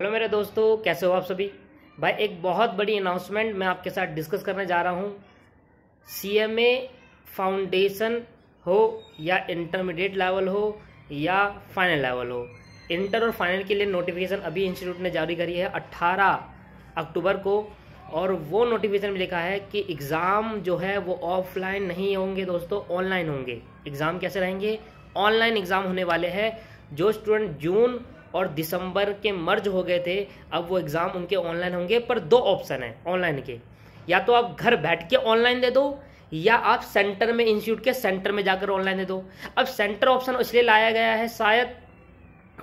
hello मेरे दोस्तों कैसे हो आप सभी भाई एक बहुत बड़ी अनाउंसमेंट मैं आपके साथ डिस्कस करने जा रहा हूँ सीएमए फाउंडेशन हो या इंटरमीडिएट लेवल हो या फाइनल लेवल हो इंटर और फाइनल के लिए नोटिफिकेशन अभी इंस्टीट्यूट ने जारी करी है 18 अक्टूबर को और वो नोटिफिकेशन में लिखा है कि एग्ज़ाम जो है वो ऑफलाइन नहीं होंगे दोस्तों ऑनलाइन होंगे एग्ज़ाम कैसे रहेंगे ऑनलाइन एग्ज़ाम होने वाले हैं जो स्टूडेंट जून और दिसंबर के मर्ज हो गए थे अब वो एग्ज़ाम उनके ऑनलाइन होंगे पर दो ऑप्शन हैं ऑनलाइन के या तो आप घर बैठ के ऑनलाइन दे दो या आप सेंटर में इंस्टीट्यूट के सेंटर में जाकर ऑनलाइन दे दो अब सेंटर ऑप्शन इसलिए लाया गया है शायद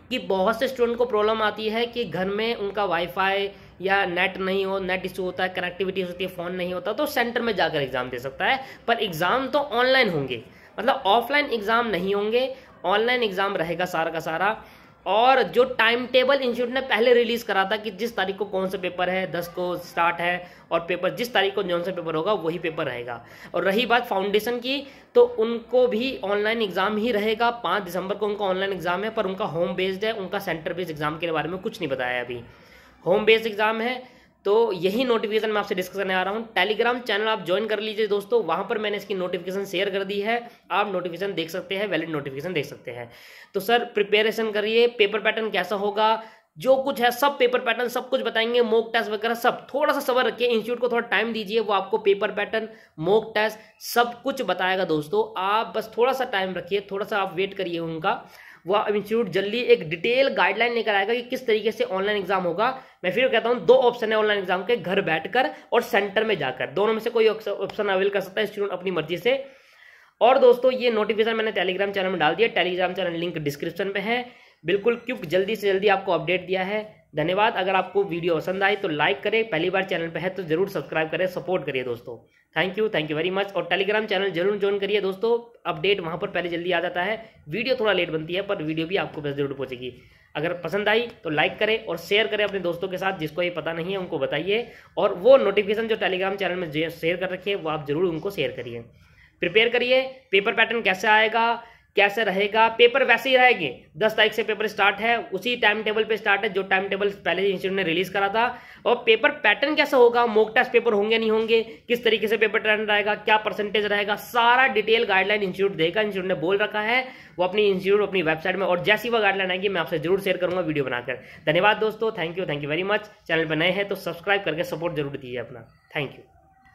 कि बहुत से स्टूडेंट को प्रॉब्लम आती है कि घर में उनका वाईफाई या नेट नहीं हो नेट इशू होता है कनेक्टिविटी होती है फ़ोन नहीं होता तो सेंटर में जाकर एग्ज़ाम दे सकता है पर एग्ज़ाम तो ऑनलाइन होंगे मतलब ऑफलाइन एग्ज़ाम नहीं होंगे ऑनलाइन एग्ज़ाम रहेगा सारा का सारा और जो टाइम टेबल इंस्टीट्यूट ने पहले रिलीज करा था कि जिस तारीख को कौन सा पेपर है दस को स्टार्ट है और पेपर जिस तारीख को जो सा पेपर होगा वही पेपर रहेगा और रही बात फाउंडेशन की तो उनको भी ऑनलाइन एग्जाम ही रहेगा पाँच दिसंबर को उनका ऑनलाइन एग्जाम है पर उनका होम बेस्ड है उनका सेंटर बेस्ड एग्जाम के बारे में कुछ नहीं बताया अभी होम बेस्ड एग्जाम है तो यही नोटिफिकेशन मैं आपसे डिस्कस करने आ रहा हूँ टेलीग्राम चैनल आप ज्वाइन कर लीजिए दोस्तों वहाँ पर मैंने इसकी नोटिफिकेशन शेयर कर दी है आप नोटिफिकेशन देख सकते हैं वैलिड नोटिफिकेशन देख सकते हैं तो सर प्रिपेरेशन करिए पेपर पैटर्न कैसा होगा जो कुछ है सब पेपर पैटर्न सब कुछ बताएंगे मॉक टेस्ट वगैरह सब थोड़ा सा सबर रखिए इंस्टीट्यूट को थोड़ा टाइम दीजिए वो आपको पेपर पैटर्न मॉक टेस्ट सब कुछ बताएगा दोस्तों आप बस थोड़ा सा टाइम रखिए थोड़ा सा आप वेट करिए उनका वह इंस्टीट्यूट जल्दी एक डिटेल गाइडलाइन लेकर आएगा कि किस तरीके से ऑनलाइन एग्जाम होगा मैं फिर कहता हूँ दो ऑप्शन है ऑनलाइन एग्जाम के घर बैठकर और सेंटर में जाकर दोनों में से कोई ऑप्शन अवेल कर सकता है स्टूडेंट अपनी मर्जी से और दोस्तों ये नोटिफिकेशन मैंने टेलीग्राम चैनल में डाल दिया टेलीग्राम चैनल लिंक डिस्क्रिप्शन पे है बिल्कुल क्यों जल्दी से जल्दी आपको अपडेट दिया है धन्यवाद अगर आपको वीडियो पसंद आए तो लाइक करें पहली बार चैनल पर है तो जरूर सब्सक्राइब करें सपोर्ट करिए दोस्तों thank you thank you very much और टेलीग्राम चैनल जरूर ज्वाइन करिए दोस्तों अपडेट वहाँ पर पहले जल्दी आ जाता है वीडियो थोड़ा लेट बनती है पर वीडियो भी आपको बस जरूर पहुँचेगी अगर पसंद आई तो लाइक करें और शेयर करें अपने दोस्तों के साथ जिसको ये पता नहीं है उनको बताइए और वो नोटिफिकेशन जो टेलीग्राम चैनल में शेयर कर रखिए वो आप जरूर उनको शेयर करिए प्रिपेयर करिए पेपर पैटर्न कैसे आएगा कैसे रहेगा पेपर वैसे ही रहेंगे दस तारीख से पेपर स्टार्ट है उसी टाइम टेबल पे स्टार्ट है जो टाइम टेबल पहले इंस्टीट्यूट ने रिलीज करा था और पेपर पैटर्न कैसा होगा मोक टेस्ट पेपर होंगे नहीं होंगे किस तरीके से पेपर ट्रेन रहेगा क्या परसेंटेज रहेगा सारा डिटेल गाइडलाइन इंस्टीट्यूट देगा इंस्टीट्यूट ने बोल रखा है वो अपनी इंस्टीट्यूट अपनी वेबसाइट में और जैसी वो गाइडलाइन आएगी मैं आपसे जरूर शेयर करूंगा वीडियो बनाकर धन्यवाद दोस्तों thank you thank you very much channel पर नए हैं तो सब्सक्राइब करके सपोर्ट जरूर दीजिए अपना थैंक यू